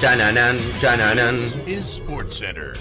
This is Sports Center.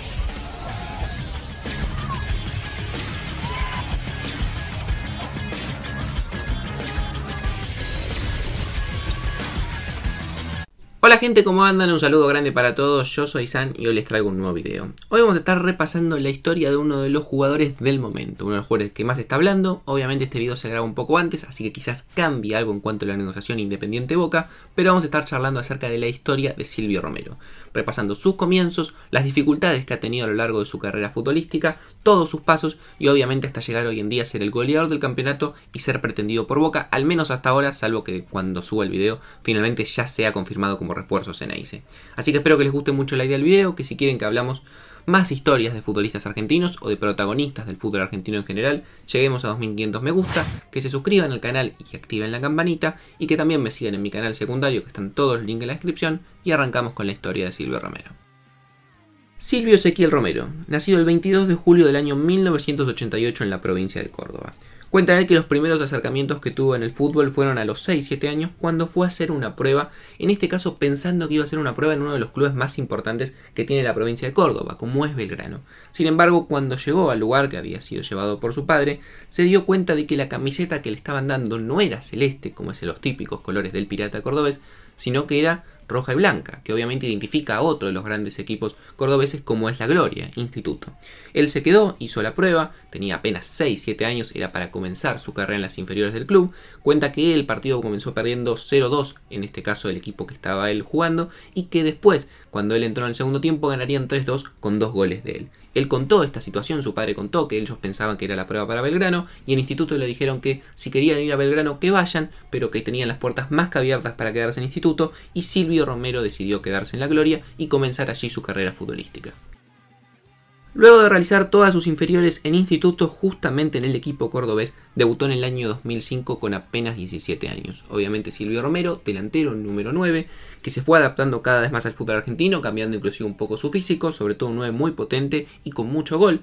Hola gente, ¿cómo andan? Un saludo grande para todos, yo soy San y hoy les traigo un nuevo video. Hoy vamos a estar repasando la historia de uno de los jugadores del momento, uno de los jugadores que más está hablando. Obviamente este video se graba un poco antes, así que quizás cambie algo en cuanto a la negociación Independiente Boca, pero vamos a estar charlando acerca de la historia de Silvio Romero, repasando sus comienzos, las dificultades que ha tenido a lo largo de su carrera futbolística, todos sus pasos y obviamente hasta llegar hoy en día a ser el goleador del campeonato y ser pretendido por Boca, al menos hasta ahora, salvo que cuando suba el video finalmente ya sea confirmado como como refuerzos en AICE. Así que espero que les guste mucho la idea del video, que si quieren que hablamos más historias de futbolistas argentinos o de protagonistas del fútbol argentino en general, lleguemos a 2500 me gusta, que se suscriban al canal y que activen la campanita y que también me sigan en mi canal secundario que están todos los links en la descripción y arrancamos con la historia de Silvio Romero. Silvio Ezequiel Romero, nacido el 22 de julio del año 1988 en la provincia de Córdoba. Cuenta él que los primeros acercamientos que tuvo en el fútbol fueron a los 6-7 años cuando fue a hacer una prueba, en este caso pensando que iba a hacer una prueba en uno de los clubes más importantes que tiene la provincia de Córdoba, como es Belgrano. Sin embargo, cuando llegó al lugar que había sido llevado por su padre, se dio cuenta de que la camiseta que le estaban dando no era celeste, como es en los típicos colores del pirata cordobés, sino que era roja y blanca, que obviamente identifica a otro de los grandes equipos cordobeses como es la Gloria, Instituto. Él se quedó, hizo la prueba, tenía apenas 6-7 años, era para comenzar su carrera en las inferiores del club, cuenta que el partido comenzó perdiendo 0-2, en este caso el equipo que estaba él jugando, y que después, cuando él entró en el segundo tiempo, ganarían 3-2 con dos goles de él. Él contó esta situación, su padre contó que ellos pensaban que era la prueba para Belgrano y en instituto le dijeron que si querían ir a Belgrano que vayan, pero que tenían las puertas más que abiertas para quedarse en instituto y Silvio Romero decidió quedarse en la gloria y comenzar allí su carrera futbolística. Luego de realizar todas sus inferiores en institutos justamente en el equipo cordobés, debutó en el año 2005 con apenas 17 años. Obviamente Silvio Romero, delantero número 9, que se fue adaptando cada vez más al fútbol argentino, cambiando inclusive un poco su físico, sobre todo un 9 muy potente y con mucho gol,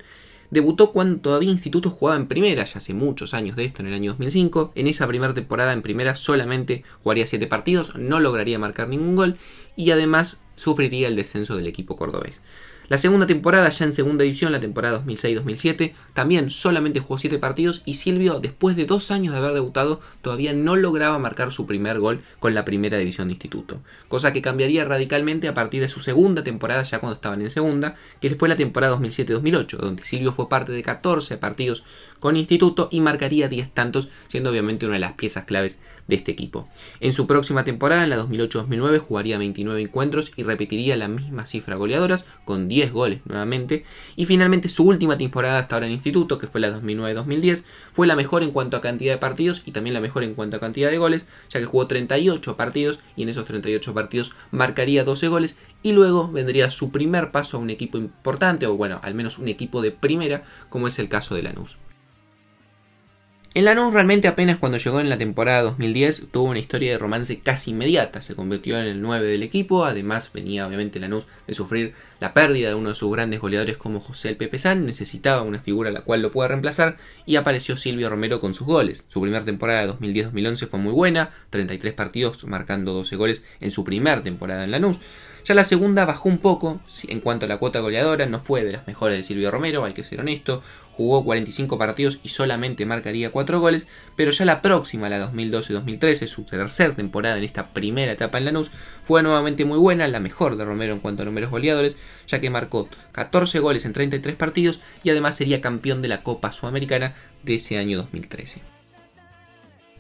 Debutó cuando todavía Instituto jugaba en primera, ya hace muchos años de esto, en el año 2005. En esa primera temporada en primera solamente jugaría 7 partidos, no lograría marcar ningún gol y además sufriría el descenso del equipo cordobés. La segunda temporada, ya en segunda división, la temporada 2006-2007, también solamente jugó 7 partidos y Silvio, después de dos años de haber debutado, todavía no lograba marcar su primer gol con la primera división de instituto. Cosa que cambiaría radicalmente a partir de su segunda temporada, ya cuando estaban en segunda, que fue la temporada 2007-2008, donde Silvio fue parte de 14 partidos con instituto y marcaría 10 tantos, siendo obviamente una de las piezas claves de este equipo. En su próxima temporada, en la 2008-2009, jugaría 29 encuentros y repetiría la misma cifra goleadoras con 10 10 goles nuevamente. Y finalmente su última temporada hasta ahora en instituto, que fue la 2009-2010, fue la mejor en cuanto a cantidad de partidos y también la mejor en cuanto a cantidad de goles, ya que jugó 38 partidos y en esos 38 partidos marcaría 12 goles y luego vendría su primer paso a un equipo importante, o bueno, al menos un equipo de primera, como es el caso de Lanús. En Lanús realmente apenas cuando llegó en la temporada 2010 tuvo una historia de romance casi inmediata, se convirtió en el 9 del equipo, además venía obviamente Lanús de sufrir la pérdida de uno de sus grandes goleadores como José El Pepe San, necesitaba una figura a la cual lo pueda reemplazar y apareció Silvio Romero con sus goles. Su primera temporada de 2010-2011 fue muy buena, 33 partidos marcando 12 goles en su primera temporada en Lanús. Ya la segunda bajó un poco en cuanto a la cuota goleadora, no fue de las mejores de Silvio Romero, hay que ser honesto, jugó 45 partidos y solamente marcaría 4 goles, pero ya la próxima, la 2012-2013, su tercera temporada en esta primera etapa en Lanús, fue nuevamente muy buena, la mejor de Romero en cuanto a números goleadores, ya que marcó 14 goles en 33 partidos y además sería campeón de la Copa Sudamericana de ese año 2013.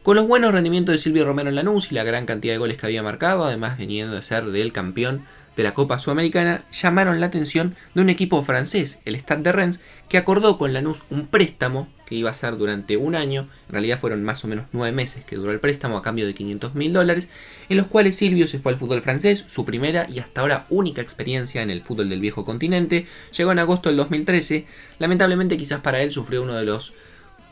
Con los buenos rendimientos de Silvio Romero en Lanús y la gran cantidad de goles que había marcado, además viniendo de ser del campeón de la Copa Sudamericana, llamaron la atención de un equipo francés, el Stade de Rennes, que acordó con Lanús un préstamo que iba a ser durante un año, en realidad fueron más o menos nueve meses que duró el préstamo a cambio de 500 mil dólares, en los cuales Silvio se fue al fútbol francés, su primera y hasta ahora única experiencia en el fútbol del viejo continente, llegó en agosto del 2013, lamentablemente quizás para él sufrió uno de los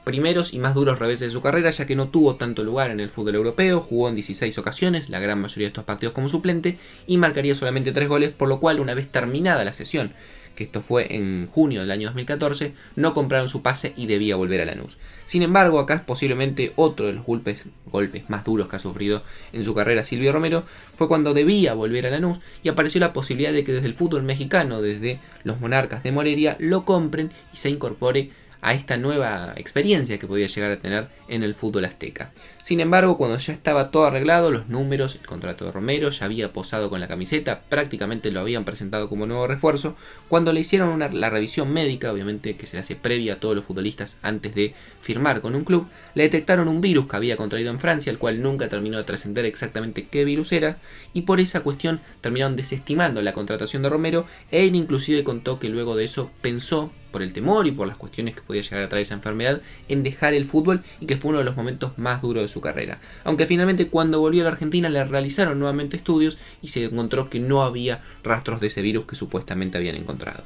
primeros y más duros reveses de su carrera, ya que no tuvo tanto lugar en el fútbol europeo, jugó en 16 ocasiones, la gran mayoría de estos partidos como suplente, y marcaría solamente 3 goles, por lo cual una vez terminada la sesión, que esto fue en junio del año 2014, no compraron su pase y debía volver a Lanús. Sin embargo, acá es posiblemente otro de los golpes, golpes más duros que ha sufrido en su carrera Silvio Romero, fue cuando debía volver a Lanús y apareció la posibilidad de que desde el fútbol mexicano, desde los monarcas de Morelia, lo compren y se incorpore a esta nueva experiencia que podía llegar a tener en el fútbol azteca. Sin embargo, cuando ya estaba todo arreglado, los números, el contrato de Romero, ya había posado con la camiseta, prácticamente lo habían presentado como nuevo refuerzo, cuando le hicieron la revisión médica, obviamente que se hace previa a todos los futbolistas antes de firmar con un club, le detectaron un virus que había contraído en Francia, el cual nunca terminó de trascender exactamente qué virus era, y por esa cuestión terminaron desestimando la contratación de Romero, e él inclusive contó que luego de eso pensó por el temor y por las cuestiones que podía llegar a traer esa enfermedad, en dejar el fútbol y que fue uno de los momentos más duros de su carrera. Aunque finalmente cuando volvió a la Argentina le realizaron nuevamente estudios y se encontró que no había rastros de ese virus que supuestamente habían encontrado.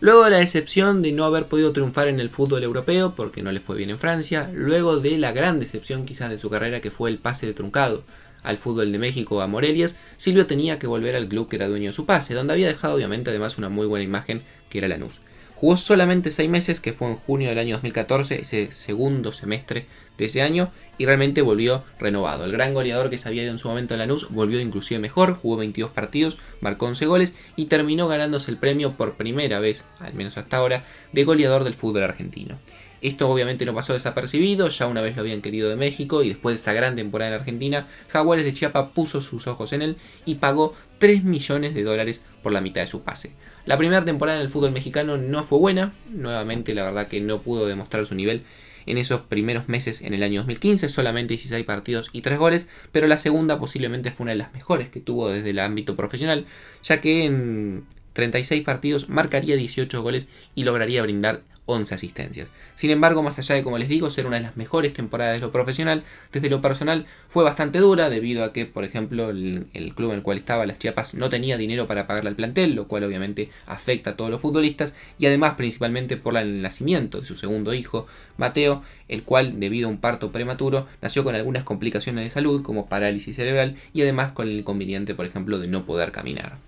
Luego de la decepción de no haber podido triunfar en el fútbol europeo porque no le fue bien en Francia, luego de la gran decepción quizás de su carrera que fue el pase de truncado al fútbol de México a Morelias, Silvio tenía que volver al club que era dueño de su pase, donde había dejado obviamente además una muy buena imagen que era Lanús. Jugó solamente 6 meses, que fue en junio del año 2014, ese segundo semestre de ese año, y realmente volvió renovado. El gran goleador que se había ido en su momento a Lanús volvió inclusive mejor, jugó 22 partidos, marcó 11 goles y terminó ganándose el premio por primera vez, al menos hasta ahora, de goleador del fútbol argentino. Esto obviamente no pasó desapercibido, ya una vez lo habían querido de México y después de esa gran temporada en Argentina, Jaguares de Chiapa puso sus ojos en él y pagó 3 millones de dólares por la mitad de su pase. La primera temporada en el fútbol mexicano no fue buena, nuevamente la verdad que no pudo demostrar su nivel en esos primeros meses en el año 2015, solamente 16 partidos y 3 goles, pero la segunda posiblemente fue una de las mejores que tuvo desde el ámbito profesional, ya que en 36 partidos, marcaría 18 goles y lograría brindar 11 asistencias. Sin embargo, más allá de como les digo, ser una de las mejores temporadas de lo profesional, desde lo personal fue bastante dura debido a que, por ejemplo, el, club en el cual estaba, las Chiapas, no tenía dinero para pagarle al plantel, lo cual obviamente afecta a todos los futbolistas y además principalmente por el nacimiento de su segundo hijo, Mateo, el cual debido a un parto prematuro nació con algunas complicaciones de salud como parálisis cerebral y además con el inconveniente, por ejemplo, de no poder caminar.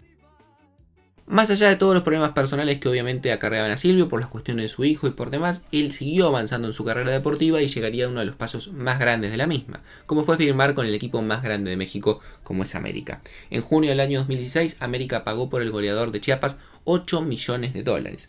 Más allá de todos los problemas personales que obviamente acarreaban a Silvio por las cuestiones de su hijo y por demás, él siguió avanzando en su carrera deportiva y llegaría a uno de los pasos más grandes de la misma, como fue firmar con el equipo más grande de México como es América. En junio del año 2016, América pagó por el goleador de Chiapas 8 millones de dólares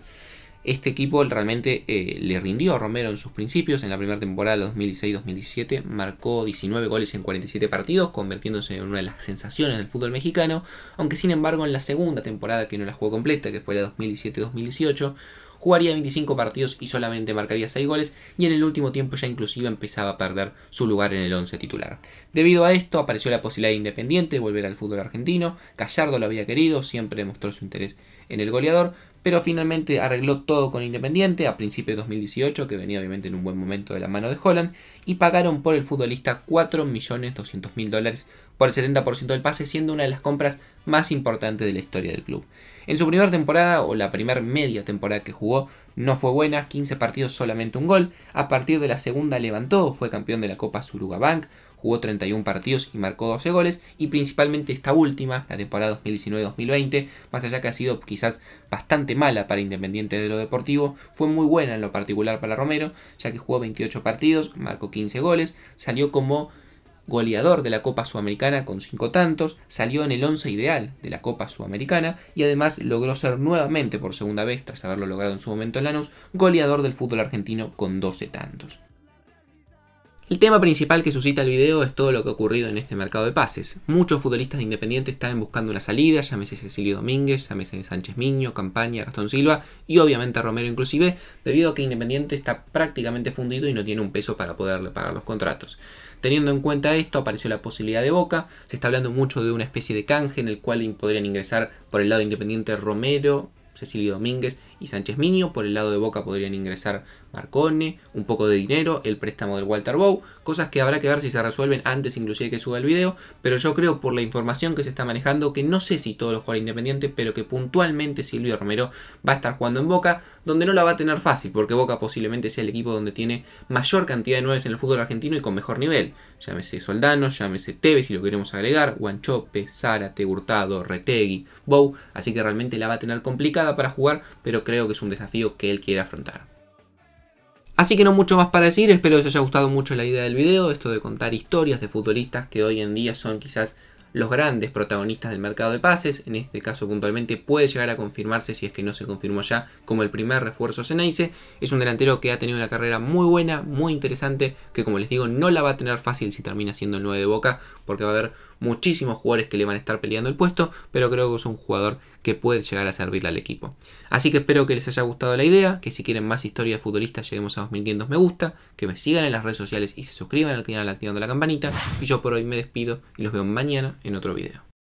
este equipo realmente eh, le rindió a Romero en sus principios. En la primera temporada, 2016-2017, marcó 19 goles en 47 partidos, convirtiéndose en una de las sensaciones del fútbol mexicano. Aunque, sin embargo, en la segunda temporada, que no la jugó completa, que fue la 2017-2018, jugaría 25 partidos y solamente marcaría 6 goles y en el último tiempo ya inclusive empezaba a perder su lugar en el 11 titular. Debido a esto apareció la posibilidad de Independiente de volver al fútbol argentino, Gallardo lo había querido, siempre demostró su interés en el goleador, pero finalmente arregló todo con Independiente a principios de 2018, que venía obviamente en un buen momento de la mano de Holland, y pagaron por el futbolista 4.200.000 dólares por el 70% del pase, siendo una de las compras más importantes de la historia del club. En su primera temporada, o la primera media temporada que jugó, no fue buena, 15 partidos solamente un gol, a partir de la segunda levantó, fue campeón de la Copa Suruga Bank, jugó 31 partidos y marcó 12 goles, y principalmente esta última, la temporada 2019-2020, más allá que ha sido quizás bastante mala para Independiente de lo deportivo, fue muy buena en lo particular para Romero, ya que jugó 28 partidos, marcó 15 goles, salió como goleador de la Copa Sudamericana con 5 tantos, salió en el 11 ideal de la Copa Sudamericana y además logró ser nuevamente por segunda vez, tras haberlo logrado en su momento en Lanús, goleador del fútbol argentino con 12 tantos. El tema principal que suscita el video es todo lo que ha ocurrido en este mercado de pases. Muchos futbolistas independientes están buscando una salida, llámese Cecilio Domínguez, llámese Sánchez Miño, Campaña, Gastón Silva y obviamente Romero inclusive, debido a que Independiente está prácticamente fundido y no tiene un peso para poderle pagar los contratos. Teniendo en cuenta esto, apareció la posibilidad de Boca, se está hablando mucho de una especie de canje en el cual podrían ingresar por el lado independiente Romero, Cecilio Domínguez y Sánchez Minio, Por el lado de Boca podrían ingresar Marcone, un poco de dinero, el préstamo del Walter Bow, cosas que habrá que ver si se resuelven antes inclusive que suba el video, pero yo creo por la información que se está manejando que no sé si todos los jugadores independientes, pero que puntualmente Silvio Romero va a estar jugando en Boca, donde no la va a tener fácil, porque Boca posiblemente sea el equipo donde tiene mayor cantidad de nueves en el fútbol argentino y con mejor nivel. Llámese Soldano, llámese Tevez si lo queremos agregar, Guanchope, Zárate, Hurtado, Retegui, Bow, así que realmente la va a tener complicada para jugar, pero creo que es un desafío que él quiere afrontar. Así que no mucho más para decir, espero que os haya gustado mucho la idea del video, esto de contar historias de futbolistas que hoy en día son quizás los grandes protagonistas del mercado de pases, en este caso puntualmente puede llegar a confirmarse si es que no se confirmó ya como el primer refuerzo Ceneice, es un delantero que ha tenido una carrera muy buena, muy interesante, que como les digo no la va a tener fácil si termina siendo el 9 de Boca, porque va a haber muchísimos jugadores que le van a estar peleando el puesto, pero creo que es un jugador que puede llegar a servirle al equipo. Así que espero que les haya gustado la idea, que si quieren más historia de futbolistas lleguemos a 2500 me gusta, que me sigan en las redes sociales y se suscriban al canal activando la campanita, y yo por hoy me despido y los veo mañana en otro video.